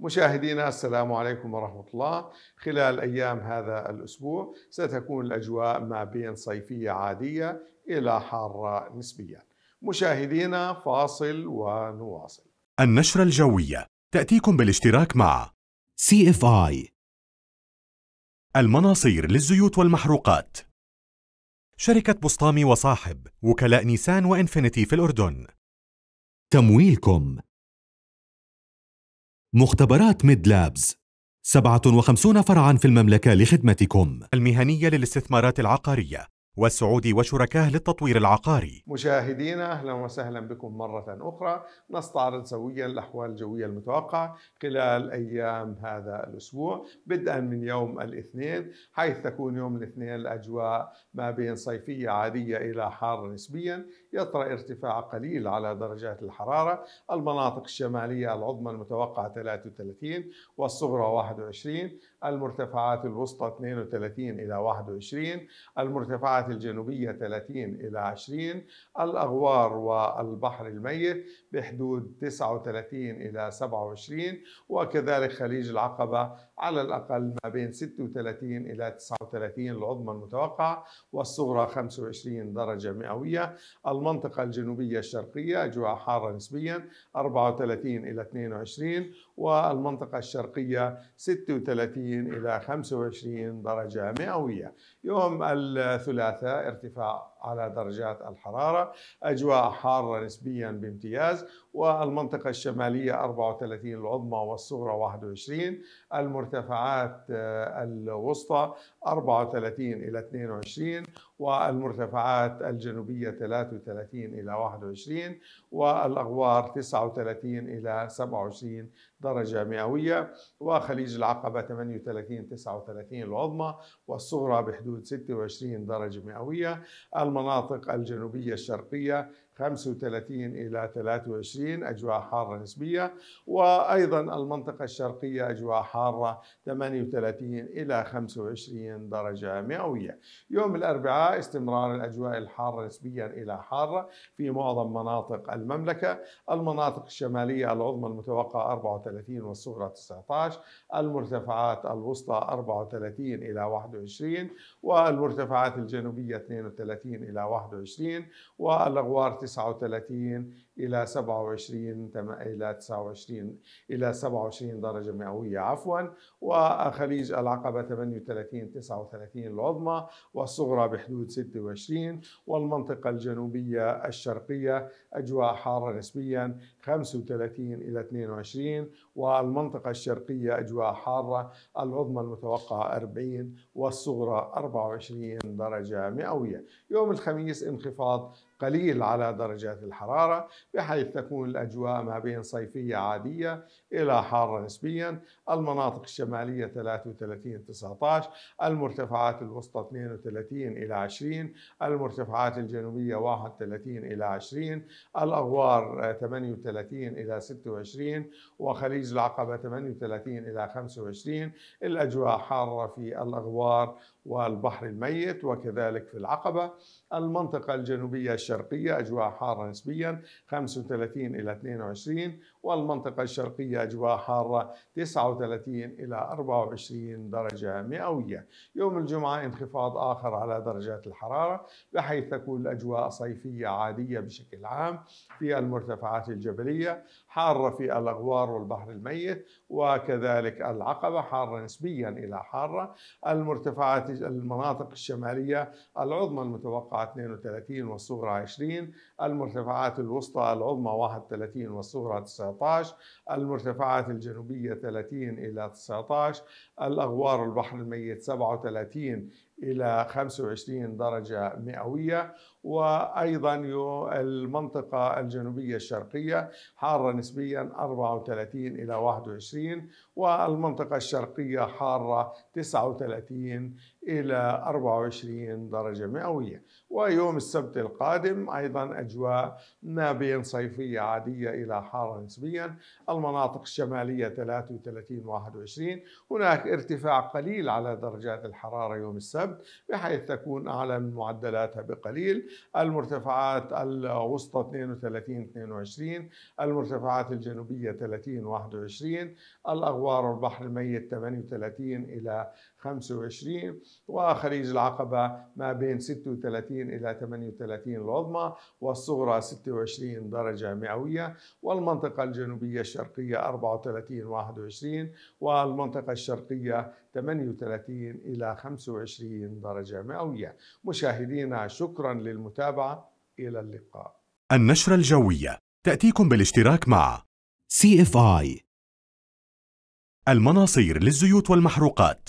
مشاهدينا السلام عليكم ورحمة الله خلال أيام هذا الأسبوع ستكون الأجواء ما بين صيفية عادية إلى حارة نسبيا مشاهدينا فاصل ونواصل النشرة الجوية تأتيكم بالاشتراك مع CFI المناصير للزيوت والمحروقات شركة بسطامي وصاحب وكلاء نيسان وإنفينيتي في الأردن تمويلكم مختبرات ميد لابز 57 فرعا في المملكة لخدمتكم المهنية للاستثمارات العقارية والسعودي وشركاه للتطوير العقاري مشاهدينا أهلا وسهلا بكم مرة أخرى نستعرض سويا الأحوال الجوية المتوقعة خلال أيام هذا الأسبوع بدءا من يوم الاثنين حيث تكون يوم الاثنين الأجواء ما بين صيفية عادية إلى حارة نسبيا يطرأ ارتفاع قليل على درجات الحرارة المناطق الشمالية العظمى المتوقعة 33 والصغرى 21 المرتفعات الوسطى 32 إلى 21 المرتفعات الجنوبية 30 إلى 20 الأغوار والبحر الميت بحدود 39 إلى 27 وكذلك خليج العقبة على الأقل ما بين 36 إلى 39 العظمى المتوقعة والصغرى 25 درجة مئوية المنطقة الجنوبية الشرقية أجواء حارة نسبيا 34 إلى 22 والمنطقة الشرقية 36 إلى 25 درجة مئوية يوم الثلاثاء ارتفاع على درجات الحرارة أجواء حارة نسبيا بامتياز والمنطقة الشمالية 34 العظمى والصغرى 21 المرتفعات آه، الوسطى 34 إلى 22 والمرتفعات الجنوبية 33 إلى 21 والأغوار 39 إلى 27 درجة مئوية وخليج العقبة 38 39 العظمى والصغرى بحدود 26 درجة مئوية المناطق الجنوبية الشرقية 35 إلى 23 أجواء حارة نسبية وأيضا المنطقة الشرقية أجواء حارة 38 إلى 25 درجة مئوية يوم الأربعاء استمرار الأجواء الحارة نسبيا إلى حارة في معظم مناطق المملكة المناطق الشمالية العظمى المتوقعة 34 والصغرى 19 المرتفعات الوسطى 34 إلى 21 والمرتفعات الجنوبية 32 إلى 21 والأغوار 39 إلى 27 إلى 29 إلى 27 درجة مئوية عفوا وخليج العقبة 38 39 العظمى والصغرى بحدود 26 والمنطقة الجنوبية الشرقية أجواء حارة نسبيا 35 إلى 22 والمنطقة الشرقية أجواء حارة العظمى المتوقعة 40 والصغرى 24 درجة مئوية يوم الخميس انخفاض قليل على درجات الحرارة بحيث تكون الأجواء ما بين صيفية عادية إلى حارة نسبيا المناطق الشمالية 33 19 المرتفعات الوسطى 32 إلى 20 المرتفعات الجنوبية 31 إلى 20 الأغوار 38 إلى 26 وخليج العقبة 38 إلى 25 الأجواء حارة في الأغوار والبحر الميت وكذلك في العقبة المنطقة الجنوبية الشرقية أجواء حارة نسبيا 35 إلى 22 والمنطقة الشرقية أجواء حارة 39 إلى 24 درجة مئوية يوم الجمعة انخفاض آخر على درجات الحرارة بحيث تكون الأجواء صيفية عادية بشكل عام في المرتفعات الجبلية حارة في الأغوار والبحر الميت وكذلك العقبة حارة نسبيا إلى حارة المرتفعات المناطق الشمالية العظمى المتوقعة 32 والصغرى 20 المرتفعات الوسطى العظمى 31 والصغرى 19 17 المرتفعات الجنوبية 30 إلى 19 الأغوار البحر الميت 37 إلى 25 درجة مئوية وأيضا المنطقة الجنوبية الشرقية حارة نسبيا 34 إلى 21 والمنطقة الشرقية حارة 39 إلى 24 درجة مئوية ويوم السبت القادم أيضا أجواء ما بين صيفية عادية إلى حارة نسبيا المناطق الشمالية 33 21 هناك ارتفاع قليل على درجات الحرارة يوم السبت السد بحيث تكون أعلى من معدلاتها بقليل المرتفعات الوسطى 32 22 المرتفعات الجنوبية 30 21 الأغوار والبحر الميت 38 إلى 25 وخليج العقبة ما بين 36 إلى 38 العظمى والصغرى 26 درجة مئوية والمنطقة الجنوبية الشرقية 34 21 والمنطقة الشرقية 38 إلى 25 درجة مئوية مشاهدينا شكرا للمتابعة إلى اللقاء النشرة الجوية تأتيكم بالاشتراك مع CFI المناصير للزيوت والمحروقات